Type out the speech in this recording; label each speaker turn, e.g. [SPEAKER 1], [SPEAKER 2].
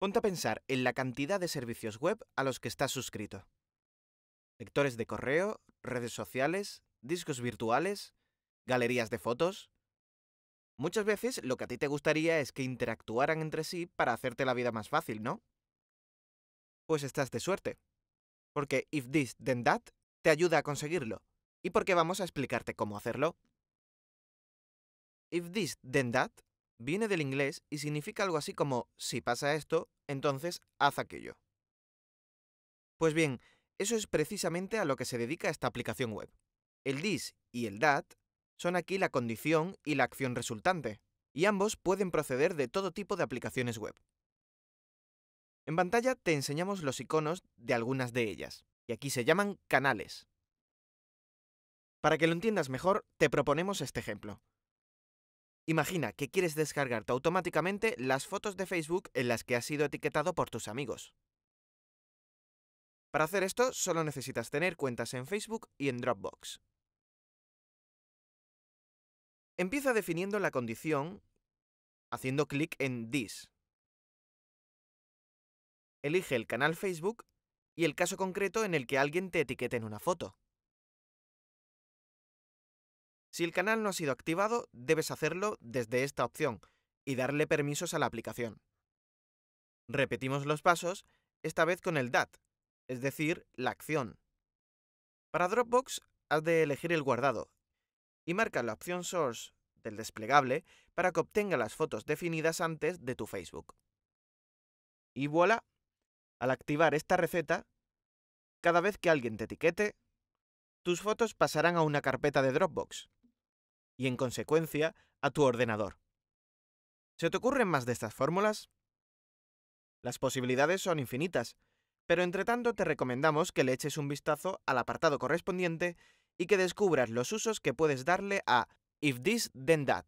[SPEAKER 1] Ponte a pensar en la cantidad de servicios web a los que estás suscrito. Lectores de correo, redes sociales, discos virtuales, galerías de fotos. Muchas veces lo que a ti te gustaría es que interactuaran entre sí para hacerte la vida más fácil, ¿no? Pues estás de suerte. Porque If This Then That te ayuda a conseguirlo. Y por qué vamos a explicarte cómo hacerlo. If This Then That viene del inglés y significa algo así como si pasa esto, entonces haz aquello. Pues bien, eso es precisamente a lo que se dedica esta aplicación web. El this y el that son aquí la condición y la acción resultante, y ambos pueden proceder de todo tipo de aplicaciones web. En pantalla te enseñamos los iconos de algunas de ellas, y aquí se llaman canales. Para que lo entiendas mejor, te proponemos este ejemplo. Imagina que quieres descargarte automáticamente las fotos de Facebook en las que has sido etiquetado por tus amigos. Para hacer esto solo necesitas tener cuentas en Facebook y en Dropbox. Empieza definiendo la condición haciendo clic en This. Elige el canal Facebook y el caso concreto en el que alguien te etiquete en una foto. Si el canal no ha sido activado, debes hacerlo desde esta opción y darle permisos a la aplicación. Repetimos los pasos, esta vez con el DAT, es decir, la acción. Para Dropbox has de elegir el guardado y marca la opción Source del desplegable para que obtenga las fotos definidas antes de tu Facebook. Y voilà, al activar esta receta, cada vez que alguien te etiquete, tus fotos pasarán a una carpeta de Dropbox, y en consecuencia a tu ordenador. ¿Se te ocurren más de estas fórmulas? Las posibilidades son infinitas, pero entre tanto te recomendamos que le eches un vistazo al apartado correspondiente y que descubras los usos que puedes darle a If This Then That.